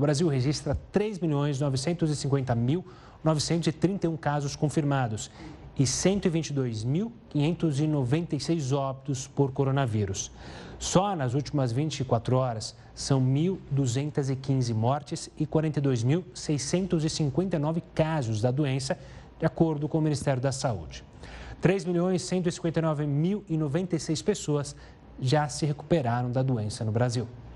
o Brasil registra 3.950.931 casos confirmados e 122.596 óbitos por coronavírus. Só nas últimas 24 horas são 1.215 mortes e 42.659 casos da doença, de acordo com o Ministério da Saúde. 3.159.096 pessoas já se recuperaram da doença no Brasil.